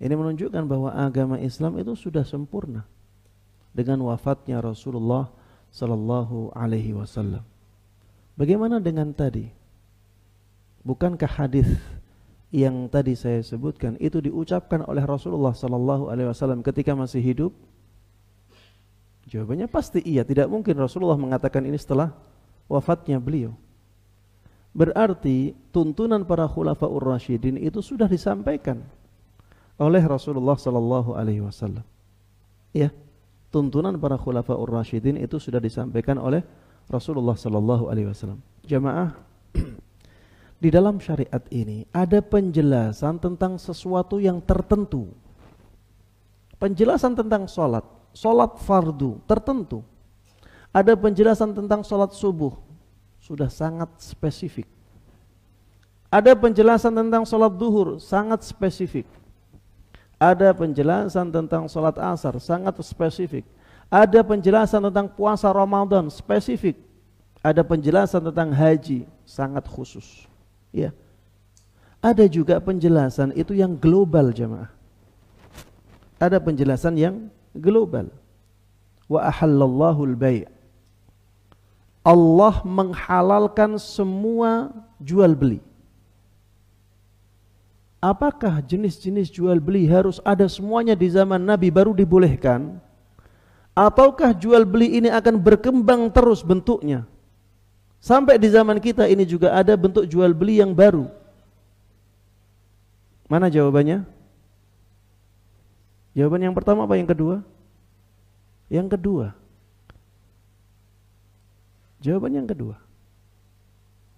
Ini menunjukkan bahwa agama Islam itu sudah sempurna dengan wafatnya Rasulullah Sallallahu Alaihi Wasallam. Bagaimana dengan tadi? Bukankah hadis yang tadi saya sebutkan itu diucapkan oleh Rasulullah Sallallahu Alaihi Wasallam ketika masih hidup? Jawabannya pasti iya. Tidak mungkin Rasulullah mengatakan ini setelah wafatnya beliau. Berarti tuntunan para khulafaur rasyidin itu sudah disampaikan oleh Rasulullah Sallallahu Alaihi Wasallam. Ya, tuntunan para ur rasyidin itu sudah disampaikan oleh Rasulullah Sallallahu Alaihi Wasallam. Jamaah, di dalam syariat ini ada penjelasan tentang sesuatu yang tertentu. Penjelasan tentang sholat, sholat fardu tertentu. Ada penjelasan tentang sholat subuh, sudah sangat spesifik. Ada penjelasan tentang sholat duhur, sangat spesifik ada penjelasan tentang sholat asar, sangat spesifik. Ada penjelasan tentang puasa Ramadan, spesifik. Ada penjelasan tentang haji, sangat khusus. Ya. Ada juga penjelasan itu yang global jemaah. Ada penjelasan yang global. Wa ahallallahu al-bay'. Allah menghalalkan semua jual beli. Apakah jenis-jenis jual beli harus ada semuanya di zaman Nabi baru dibolehkan? Ataukah jual beli ini akan berkembang terus bentuknya? Sampai di zaman kita ini juga ada bentuk jual beli yang baru. Mana jawabannya? Jawaban yang pertama apa yang kedua? Yang kedua. Jawaban yang kedua.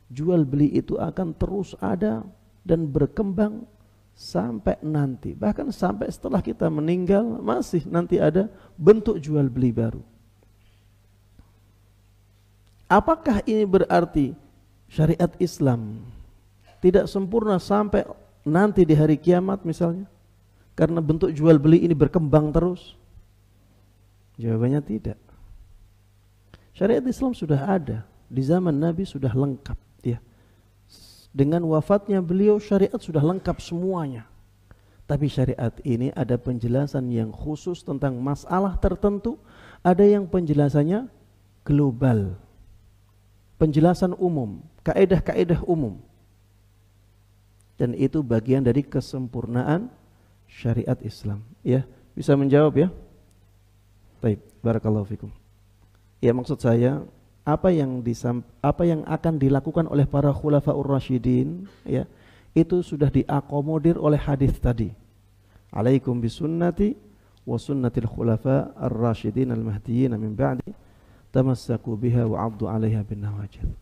Jual beli itu akan terus ada dan berkembang sampai nanti. Bahkan sampai setelah kita meninggal masih nanti ada bentuk jual beli baru. Apakah ini berarti syariat Islam tidak sempurna sampai nanti di hari kiamat misalnya? Karena bentuk jual beli ini berkembang terus? Jawabannya tidak. Syariat Islam sudah ada, di zaman Nabi sudah lengkap. Dengan wafatnya beliau syariat sudah lengkap semuanya. Tapi syariat ini ada penjelasan yang khusus tentang masalah tertentu, ada yang penjelasannya global. Penjelasan umum, kaedah-kaedah umum. Dan itu bagian dari kesempurnaan syariat Islam, ya. Bisa menjawab ya? Baik, barakallahu fikum. Ya maksud saya apa yang disam, apa yang akan dilakukan oleh para khulafaur rasyidin ya itu sudah diakomodir oleh hadis tadi alaikum bisunnati wa sunnatil khulafa ar-rasyidin al-mahdiyyin min ba'di tamassaku biha wa 'addu 'alaiha bin nawajid